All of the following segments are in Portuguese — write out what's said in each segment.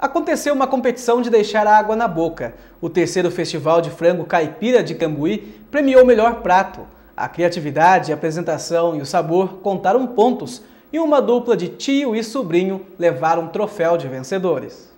aconteceu uma competição de deixar a água na boca. O terceiro Festival de Frango Caipira de Cambuí premiou o melhor prato. A criatividade, a apresentação e o sabor contaram pontos e uma dupla de tio e sobrinho levaram um troféu de vencedores.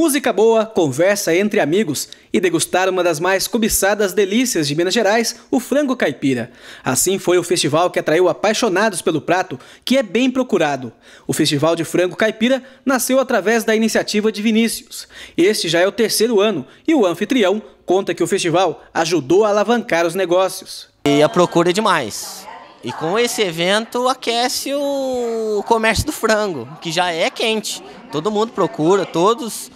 Música boa, conversa entre amigos e degustar uma das mais cobiçadas delícias de Minas Gerais, o frango caipira. Assim foi o festival que atraiu apaixonados pelo prato, que é bem procurado. O Festival de Frango Caipira nasceu através da iniciativa de Vinícius. Este já é o terceiro ano e o anfitrião conta que o festival ajudou a alavancar os negócios. E a procura é demais. E com esse evento aquece o comércio do frango, que já é quente. Todo mundo procura, todos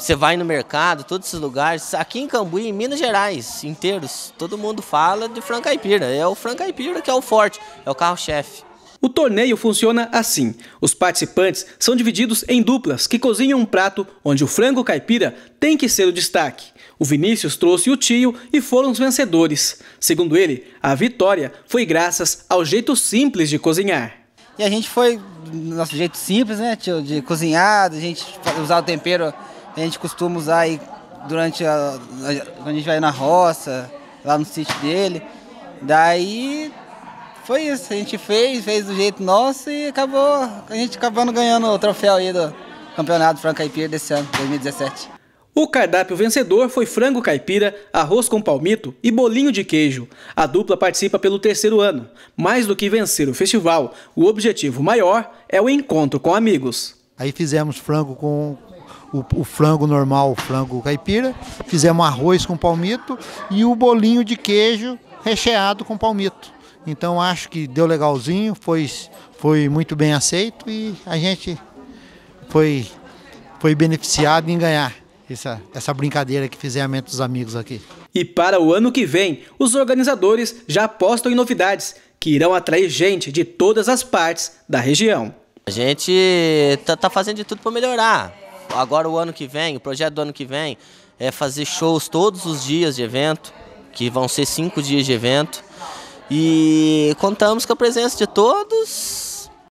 você vai no mercado, todos esses lugares. Aqui em Cambuí, em Minas Gerais, inteiros, todo mundo fala de frango caipira. É o frango caipira que é o forte, é o carro-chefe. O torneio funciona assim: os participantes são divididos em duplas que cozinham um prato onde o frango caipira tem que ser o destaque. O Vinícius trouxe o tio e foram os vencedores. Segundo ele, a vitória foi graças ao jeito simples de cozinhar. E a gente foi nosso jeito simples, né, tio, de cozinhar, a gente usar o tempero a gente costuma usar aí durante a, quando a gente vai na roça, lá no sítio dele. Daí foi isso, a gente fez, fez do jeito nosso e acabou, a gente acabando ganhando o troféu aí do Campeonato Franco Caipira desse ano, 2017. O cardápio vencedor foi frango caipira, arroz com palmito e bolinho de queijo. A dupla participa pelo terceiro ano. Mais do que vencer o festival, o objetivo maior é o encontro com amigos. Aí fizemos frango com, o, o, frango normal, o frango caipira, fizemos arroz com palmito e o bolinho de queijo recheado com palmito. Então acho que deu legalzinho, foi, foi muito bem aceito e a gente foi, foi beneficiado em ganhar essa, essa brincadeira que fizemos entre os amigos aqui. E para o ano que vem, os organizadores já apostam em novidades que irão atrair gente de todas as partes da região. A gente tá, tá fazendo de tudo para melhorar agora o ano que vem, o projeto do ano que vem é fazer shows todos os dias de evento, que vão ser cinco dias de evento. E contamos com a presença de todos